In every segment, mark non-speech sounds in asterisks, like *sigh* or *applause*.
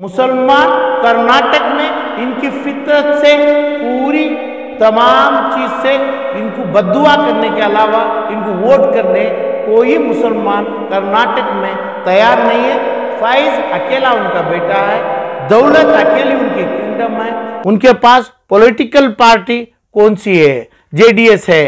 मुसलमान कर्नाटक में इनकी फितरत से पूरी तमाम चीज से इनको बदुआ करने के अलावा इनको वोट करने कोई मुसलमान कर्नाटक में तैयार नहीं है फाइज अकेला उनका बेटा है दौलत अकेली उनकी किंगडम है उनके पास पॉलिटिकल पार्टी कौन सी है जेडीएस है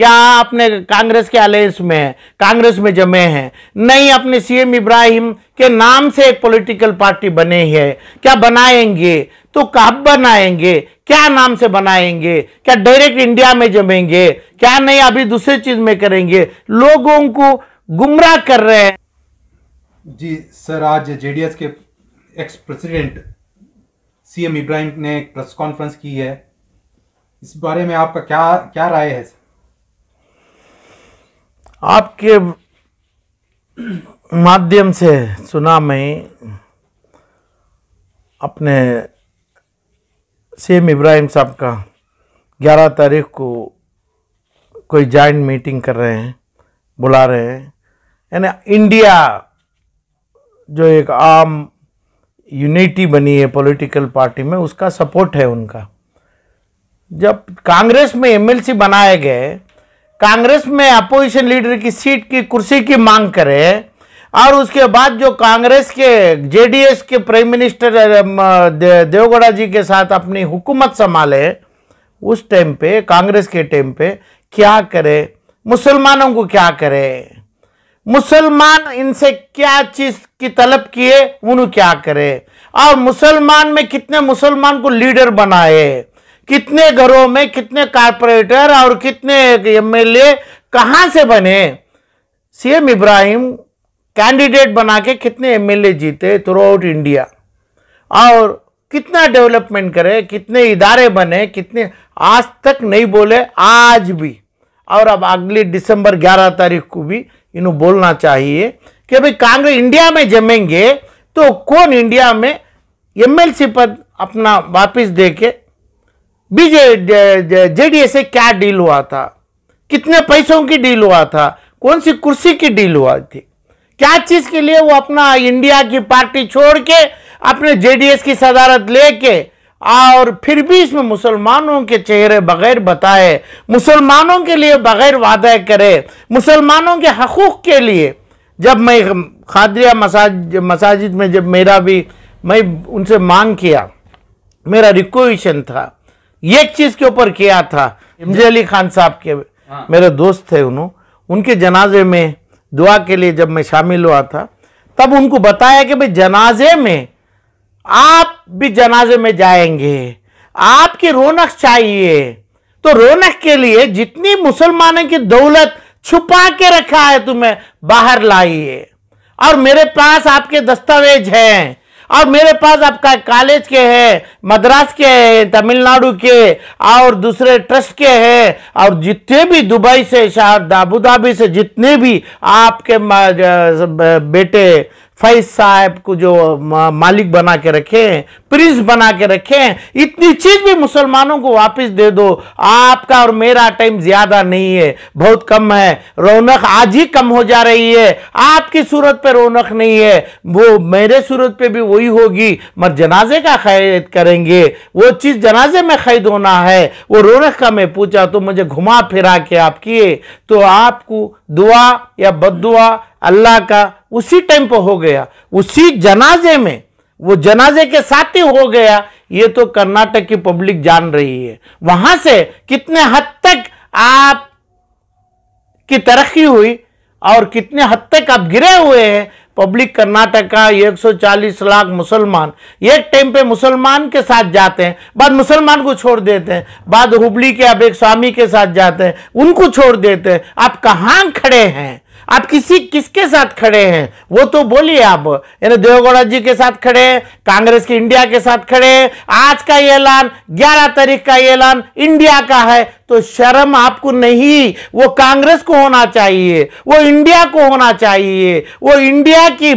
क्या आपने कांग्रेस के अलायंस में कांग्रेस में जमे हैं नहीं अपने सीएम इब्राहिम के नाम से एक पॉलिटिकल पार्टी बने है क्या बनाएंगे तो कब बनाएंगे क्या नाम से बनाएंगे क्या डायरेक्ट इंडिया में जमेंगे क्या नहीं अभी दूसरे चीज में करेंगे लोगों को गुमराह कर रहे हैं जी सर आज जेडीएस के एक्स प्रेसिडेंट सीएम इब्राहिम ने एक प्रेस कॉन्फ्रेंस की है इस बारे में आपका क्या क्या राय है सर आपके माध्यम से सुना मैं अपने सेम इब्राहिम साहब का 11 तारीख को कोई जॉइंट मीटिंग कर रहे हैं बुला रहे हैं यानी इंडिया जो एक आम यूनिटी बनी है पॉलिटिकल पार्टी में उसका सपोर्ट है उनका जब कांग्रेस में एमएलसी बनाए गए कांग्रेस में अपोजिशन लीडर की सीट की कुर्सी की मांग करे और उसके बाद जो कांग्रेस के जेडीएस के प्राइम मिनिस्टर देवगौड़ा जी के साथ अपनी हुकूमत संभाले उस टाइम पे कांग्रेस के टाइम पे क्या करे मुसलमानों को क्या करे मुसलमान इनसे क्या चीज की तलब किए उन्हें क्या करे और मुसलमान में कितने मुसलमान को लीडर बनाए कितने घरों में कितने कारपोरेटर और कितने एमएलए कहां से बने सीएम इब्राहिम कैंडिडेट बना के कितने एमएलए जीते थ्रू आउट इंडिया और कितना डेवलपमेंट करे कितने इदारे बने कितने आज तक नहीं बोले आज भी और अब अगले दिसंबर 11 तारीख को भी इन्हों बोलना चाहिए कि भाई कांग्रेस इंडिया में जमेंगे तो कौन इंडिया में एमएलसी पद अपना वापस दे के जेडीए से क्या डील हुआ था कितने पैसों की डील हुआ था कौन सी कुर्सी की डील हुआ थी क्या चीज के लिए वो अपना इंडिया की पार्टी छोड़ के अपने जेडीएस की सदारत लेके और फिर भी इसमें मुसलमानों के चेहरे बगैर बताए मुसलमानों के लिए बगैर वादा करे मुसलमानों के हकूक के लिए जब मैं खादरिया मसाज मसाजिद में जब मेरा भी मैं उनसे मांग किया मेरा रिक्वेशन था एक चीज के ऊपर किया था इमजे अली खान साहब के हाँ। मेरे दोस्त थे उन्होंने उनके जनाजे में दुआ के लिए जब मैं शामिल हुआ था तब उनको बताया कि भाई जनाजे में आप भी जनाजे में जाएंगे आपकी रौनक चाहिए तो रौनक के लिए जितनी मुसलमानों की दौलत छुपा के रखा है तुम्हें बाहर लाइए और मेरे पास आपके दस्तावेज हैं और मेरे पास आपका कॉलेज के हैं मद्रास के हैं तमिलनाडु के और दूसरे ट्रस्ट के हैं और जितने भी दुबई से शाह अबू धाबी से जितने भी आपके बेटे फैज साहब को जो मालिक बना के हैं प्रिंस बना के हैं इतनी चीज भी मुसलमानों को वापस दे दो आपका और मेरा टाइम ज्यादा नहीं है बहुत कम है रौनक आज ही कम हो जा रही है आपकी सूरत पे रौनक नहीं है वो मेरे सूरत पे भी वही होगी मगर जनाजे का खैद करेंगे वो चीज जनाजे में खैद होना है वो रौनक का मैं पूछा तो मुझे घुमा फिरा के आप किए तो आपको दुआ या बद अल्लाह का उसी टाइम पर हो गया उसी जनाजे में वो जनाजे के साथ ही हो गया ये तो कर्नाटक की पब्लिक जान रही है वहां से कितने हद तक आप की तरक्की हुई और कितने हद तक आप गिरे हुए हैं पब्लिक कर्नाटक का 140 लाख मुसलमान एक टाइम पे मुसलमान के साथ जाते हैं बाद मुसलमान को छोड़ देते हैं बाद हुबली के अब एक स्वामी के साथ जाते हैं उनको छोड़ देते हैं आप कहाँ खड़े हैं आप किसी किसके साथ खड़े हैं वो तो बोलिए आप यानी देवगौड़ा जी के साथ खड़े हैं कांग्रेस के इंडिया के साथ खड़े हैं आज का ये ऐलान 11 तारीख का ये ऐलान इंडिया का है तो शर्म आपको नहीं वो कांग्रेस को होना चाहिए वो इंडिया को होना चाहिए वो इंडिया की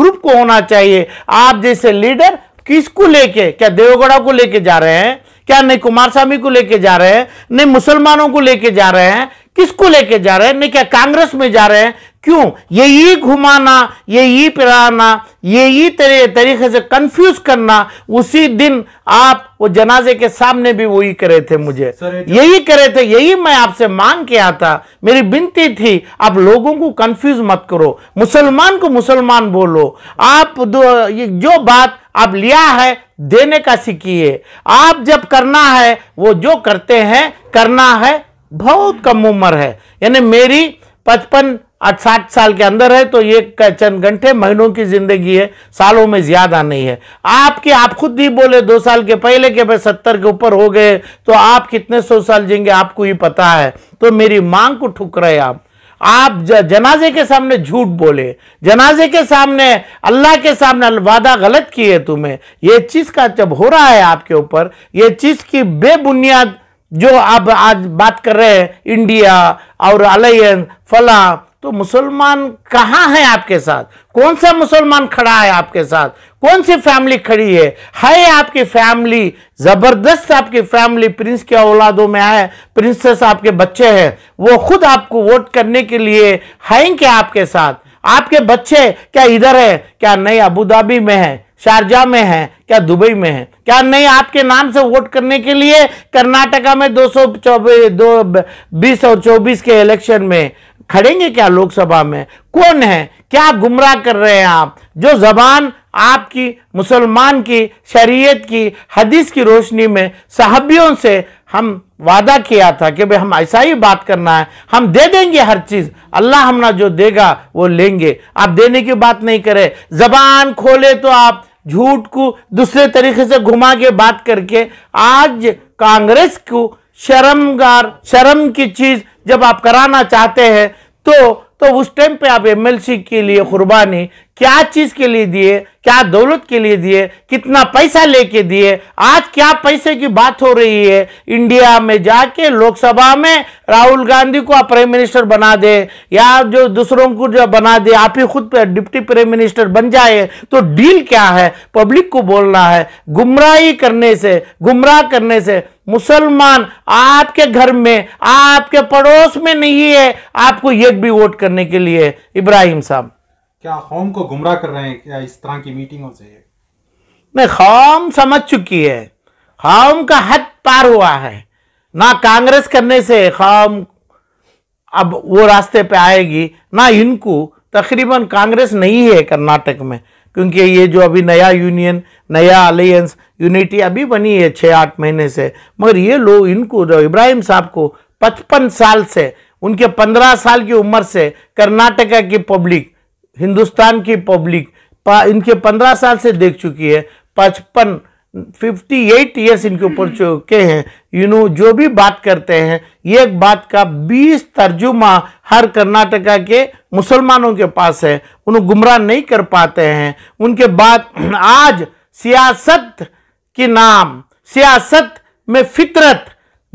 ग्रुप को होना चाहिए आप जैसे लीडर किसको लेके क्या देवगौड़ा को लेके जा रहे हैं क्या नहीं कुमार स्वामी को लेके जा रहे हैं नहीं मुसलमानों को लेके जा रहे हैं किसको लेके जा रहे हैं नहीं क्या कांग्रेस में जा रहे हैं क्यों ये घुमाना ये पिराना ये तरह तरीके से कंफ्यूज करना उसी दिन आप वो जनाजे के सामने भी वही करे थे मुझे यही करे थे यही मैं आपसे मांग के आता मेरी विनती थी आप लोगों को कंफ्यूज मत करो मुसलमान को मुसलमान बोलो आप जो बात आप लिया है देने का सीखिए आप जब करना है वो जो करते हैं करना है बहुत कम उम्र है यानी मेरी पचपन साठ साल के अंदर है तो ये चंद घंटे महीनों की जिंदगी है सालों में ज्यादा नहीं है आपके आप खुद ही बोले दो साल के पहले के भाई सत्तर के ऊपर हो गए तो आप कितने सौ साल जिएंगे आपको ही पता है तो मेरी मांग को ठुक रहे आप आप जनाजे के सामने झूठ बोले जनाजे के सामने अल्लाह के सामने वादा गलत किए तुम्हें यह चीज का जब हो रहा है आपके ऊपर यह चीज की बेबुनियाद जो आप आज बात कर रहे हैं इंडिया और अलायंस फला तो मुसलमान कहाँ है आपके साथ कौन सा मुसलमान खड़ा है आपके साथ कौन सी फैमिली खड़ी है है आपकी फैमिली जबरदस्त आपकी फैमिली प्रिंस के औलादों में है प्रिंसेस आपके बच्चे हैं वो खुद आपको वोट करने के लिए हैं क्या आपके साथ आपके बच्चे क्या इधर है क्या नहीं अबू धाबी में है शारजा में है क्या दुबई में है क्या नहीं आपके नाम से वोट करने के लिए कर्नाटका में दो सौ दो बीस और चौबीस के इलेक्शन में खड़ेंगे क्या लोकसभा में कौन है क्या गुमराह कर रहे हैं आप जो जबान आपकी मुसलमान की शरीयत की हदीस की रोशनी में साहबियों से हम वादा किया था कि भाई हम ऐसा ही बात करना है हम दे देंगे हर चीज़ अल्लाह हमना जो देगा वो लेंगे आप देने की बात नहीं करें जबान खोले तो आप झूठ को दूसरे तरीके से घुमा के बात करके आज कांग्रेस को शर्मगार शर्म की चीज जब आप कराना चाहते हैं तो तो उस टाइम पे आप एमएलसी के लिए कुर्बानी क्या चीज के लिए दिए क्या दौलत के लिए दिए कितना पैसा लेके दिए आज क्या पैसे की बात हो रही है इंडिया में जाके लोकसभा में राहुल गांधी को आप प्राइम मिनिस्टर बना दे या जो दूसरों को जो बना दे आप ही खुद डिप्टी प्राइम मिनिस्टर बन जाए तो डील क्या है पब्लिक को बोलना है गुमराही करने से गुमराह करने से मुसलमान आपके घर में आपके पड़ोस में नहीं है आपको एक भी वोट करने के लिए इब्राहिम साहब क्या कौम को गुमराह कर रहे हैं क्या इस तरह की मीटिंगों से नहीं कौम समझ चुकी है कौम का हद पार हुआ है ना कांग्रेस करने से कौम अब वो रास्ते पे आएगी ना इनको तकरीबन कांग्रेस नहीं है कर्नाटक में क्योंकि ये जो अभी नया यूनियन नया अलायंस यूनिटी अभी बनी है छः आठ महीने से मगर ये लोग इनको जो इब्राहिम साहब को पचपन साल से उनके पंद्रह साल की उम्र से कर्नाटका की पब्लिक हिंदुस्तान की पब्लिक इनके पंद्रह साल से देख चुकी है पचपन फिफ्टी एट ईयर्स इनके ऊपर हम्म। चुके हैं यू नो जो भी बात करते हैं एक बात का बीस तर्जुमा हर कर्नाटका के मुसलमानों के पास है उन्हें गुमराह नहीं कर पाते हैं उनके बाद *clears throat* आज सियासत के नाम सियासत में फितरत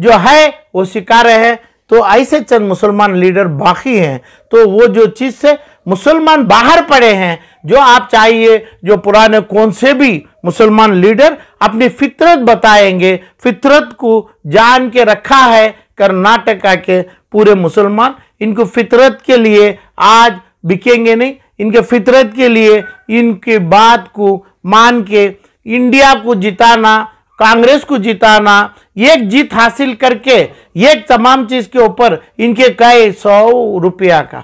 जो है वो शिकार है तो ऐसे चंद मुसलमान लीडर बाकी हैं तो वो जो चीज़ से मुसलमान बाहर पड़े हैं जो आप चाहिए जो पुराने कौन से भी मुसलमान लीडर अपनी फितरत बताएंगे फितरत को जान के रखा है कर्नाटका के पूरे मुसलमान इनको फितरत के लिए आज बिकेंगे नहीं इनके फितरत के लिए इनकी बात को मान के इंडिया को जिताना कांग्रेस को जिताना एक जीत हासिल करके एक तमाम चीज़ के ऊपर इनके कई सौ रुपया का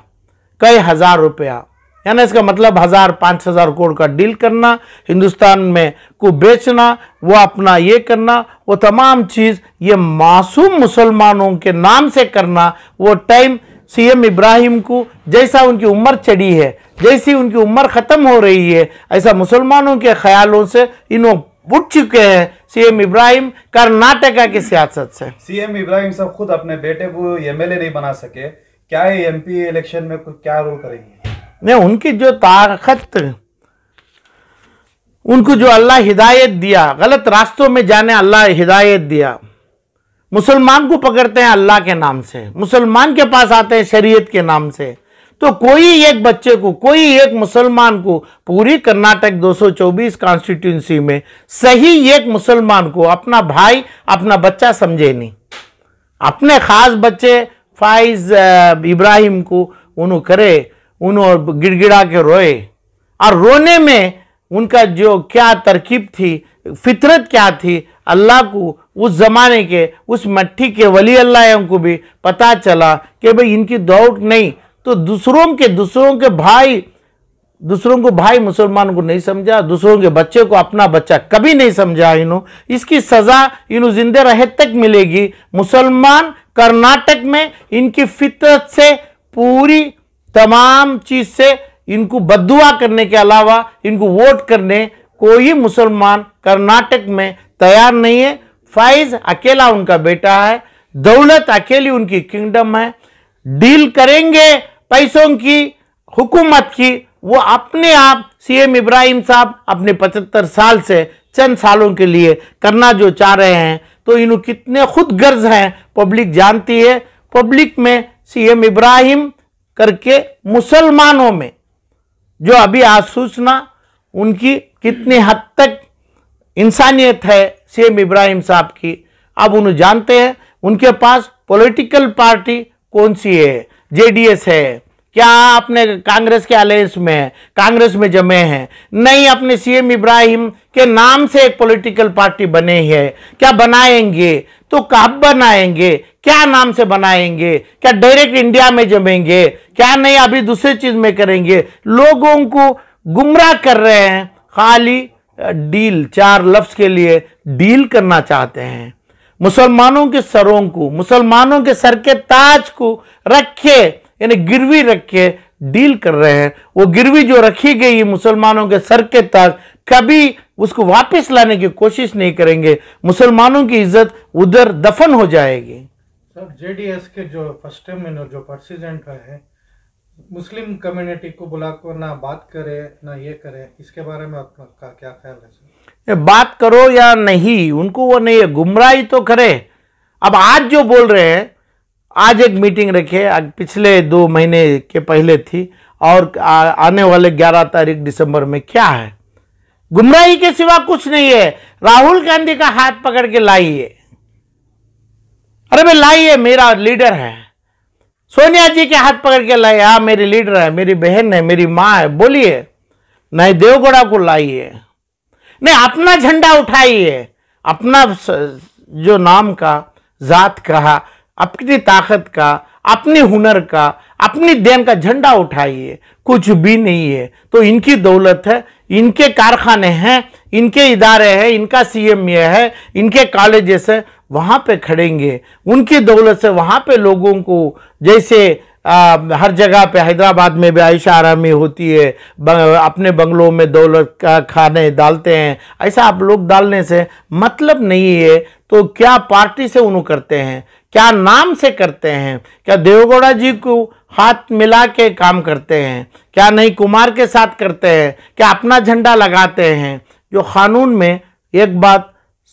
कई हजार रुपया यानी इसका मतलब हजार पाँच हजार करोड़ का डील करना हिंदुस्तान में को बेचना वो अपना ये करना वो तमाम चीज़ ये मासूम मुसलमानों के नाम से करना वो टाइम सीएम इब्राहिम को जैसा उनकी उम्र चढ़ी है जैसी उनकी उम्र ख़त्म हो रही है ऐसा मुसलमानों के ख्यालों से इन्हों उठ चुके हैं सीएम इब्राहिम कर्नाटका की सियासत से सीएम इब्राहिम सब खुद अपने बेटे को एमएलए नहीं बना सके क्या एम एमपी इलेक्शन में कुछ क्या रोल करेंगे नहीं उनकी जो ताकत उनको जो अल्लाह हिदायत दिया गलत रास्तों में जाने अल्लाह हिदायत दिया मुसलमान को पकड़ते हैं अल्लाह के नाम से मुसलमान के पास आते हैं शरीयत के नाम से तो कोई एक बच्चे को कोई एक मुसलमान को पूरी कर्नाटक 224 कॉन्स्टिट्यूंसी में सही एक मुसलमान को अपना भाई अपना बच्चा समझे नहीं अपने खास बच्चे फाइज इब्राहिम को उन्हों करे उन्हों गिड़गिड़ा के रोए और रोने में उनका जो क्या तरकीब थी फितरत क्या थी अल्लाह को उस ज़माने के उस मट्टी के वली अल्लाह को भी पता चला कि भाई इनकी दौड़ नहीं तो दूसरों के दूसरों के भाई दूसरों को भाई मुसलमान को नहीं समझा दूसरों के बच्चे को अपना बच्चा कभी नहीं समझा इन्हों इसकी सज़ा इन्हों जिंदे रहे तक मिलेगी मुसलमान कर्नाटक में इनकी फितरत से पूरी तमाम चीज से इनको बदुआ करने के अलावा इनको वोट करने कोई मुसलमान कर्नाटक में तैयार नहीं है फाइज अकेला उनका बेटा है दौलत अकेली उनकी किंगडम है डील करेंगे पैसों की हुकूमत की वो अपने आप सीएम इब्राहिम साहब अपने पचहत्तर साल से चंद सालों के लिए करना जो चाह रहे हैं तो इन कितने खुद गर्ज हैं पब्लिक जानती है पब्लिक में सीएम इब्राहिम करके मुसलमानों में जो अभी आज सूचना उनकी कितनी हद तक इंसानियत है सीएम इब्राहिम साहब की अब उन्हें जानते हैं उनके पास पॉलिटिकल पार्टी कौन सी है जेडीएस है क्या आपने कांग्रेस के अलेंस में है कांग्रेस में जमे हैं नहीं अपने सीएम इब्राहिम के नाम से एक पॉलिटिकल पार्टी बने है क्या बनाएंगे तो कब बनाएंगे क्या नाम से बनाएंगे क्या डायरेक्ट इंडिया में जमेंगे क्या नहीं अभी दूसरे चीज में करेंगे लोगों को गुमराह कर रहे हैं खाली डील चार लफ्ज के लिए डील करना चाहते हैं मुसलमानों के सरों को मुसलमानों के सर के ताज को रखे यानी गिरवी रख के डील कर रहे हैं वो गिरवी जो रखी गई मुसलमानों के सर के तक कभी उसको वापस लाने की कोशिश नहीं करेंगे मुसलमानों की इज्जत उधर दफन हो जाएगी सर जेडीएस के जो फर्स्ट टर्म जो प्रेसिडेंट है मुस्लिम कम्युनिटी को बुलाकर ना बात करे ना ये करे इसके बारे में आपका क्या ख्याल है सर बात करो या नहीं उनको वो नहीं है गुमराह तो करे अब आज जो बोल रहे हैं आज एक मीटिंग आज पिछले दो महीने के पहले थी और आने वाले 11 तारीख दिसंबर में क्या है गुमराही के सिवा कुछ नहीं है राहुल गांधी का हाथ पकड़ के लाइए अरे भाई लाइए मेरा लीडर है सोनिया जी के हाथ पकड़ के लाइए हाँ मेरी लीडर है मेरी बहन है मेरी माँ है बोलिए नहीं देवगौड़ा को लाइए नहीं अपना झंडा उठाइए अपना जो नाम का जात कहा अपनी ताकत का अपने हुनर का अपनी देन का झंडा उठाइए कुछ भी नहीं है तो इनकी दौलत है इनके कारखाने हैं इनके इदारे हैं इनका सीएम ये है इनके कॉलेजेस है वहाँ पे खड़ेंगे उनकी दौलत से वहाँ पे लोगों को जैसे आ, हर जगह पे हैदराबाद में भी आयशा आरामी होती है बंग, अपने बंगलों में दौलत का खाने डालते हैं ऐसा आप लोग डालने से मतलब नहीं है तो क्या पार्टी से उन्होंने करते हैं क्या नाम से करते हैं क्या देवगौड़ा जी को हाथ मिला के काम करते हैं क्या नहीं कुमार के साथ करते हैं क्या अपना झंडा लगाते हैं जो कानून में एक बात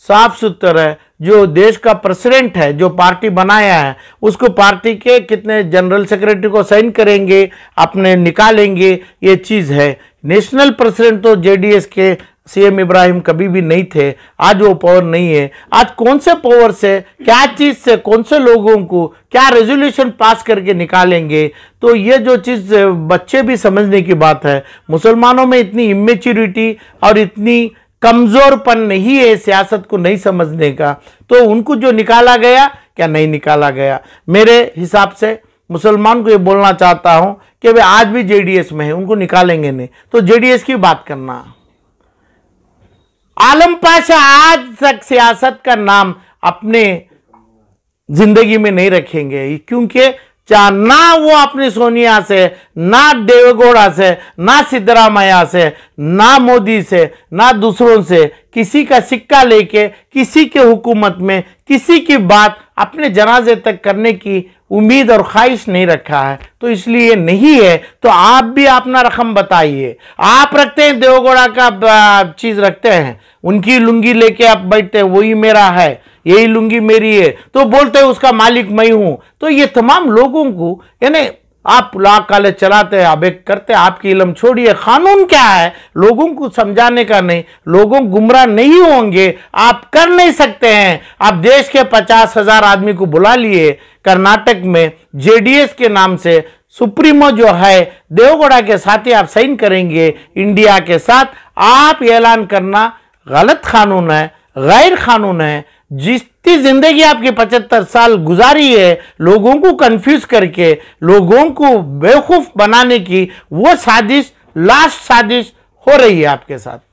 साफ सुथर है जो देश का प्रेसिडेंट है जो पार्टी बनाया है उसको पार्टी के कितने जनरल सेक्रेटरी को साइन करेंगे अपने निकालेंगे ये चीज़ है नेशनल प्रेसिडेंट तो जेडीएस के सीएम इब्राहिम कभी भी नहीं थे आज वो पावर नहीं है आज कौन से पावर से क्या चीज़ से कौन से लोगों को क्या रेजोल्यूशन पास करके निकालेंगे तो ये जो चीज़ बच्चे भी समझने की बात है मुसलमानों में इतनी इमेच्योरिटी और इतनी कमज़ोरपन नहीं है सियासत को नहीं समझने का तो उनको जो निकाला गया क्या नहीं निकाला गया मेरे हिसाब से मुसलमान को ये बोलना चाहता हूँ कि वे आज भी जेडीएस में है उनको निकालेंगे नहीं तो जेडीएस की बात करना आलम पाशा आज तक सियासत का नाम अपने जिंदगी में नहीं रखेंगे क्योंकि ना वो अपने सोनिया से ना देवगौड़ा से ना सिद्धरामया से ना मोदी से ना दूसरों से किसी का सिक्का लेके किसी के हुकूमत में किसी की बात अपने जनाजे तक करने की उम्मीद और ख्वाहिश नहीं रखा है तो इसलिए नहीं है तो आप भी अपना रकम बताइए आप रखते हैं देवगौड़ा का चीज़ रखते हैं उनकी लुंगी लेके आप बैठते हैं वही मेरा है यही लुंगी मेरी है तो बोलते हैं उसका मालिक मैं हूं तो ये तमाम लोगों को यानी आप लाख काले चलाते हैं अब एक करते आपकी इलम छोड़िए कानून क्या है लोगों को समझाने का नहीं लोगों गुमराह नहीं होंगे आप कर नहीं सकते हैं आप देश के पचास हजार आदमी को बुला लिए कर्नाटक में जेडीएस के नाम से सुप्रीमो जो है देवगौड़ा के साथ ही आप साइन करेंगे इंडिया के साथ आप ऐलान करना गलत कानून है गैर कानून है जिसकी ज़िंदगी आपकी पचहत्तर साल गुजारी है लोगों को कंफ्यूज करके लोगों को बेवकूफ़ बनाने की वो साजिश लास्ट साजिश हो रही है आपके साथ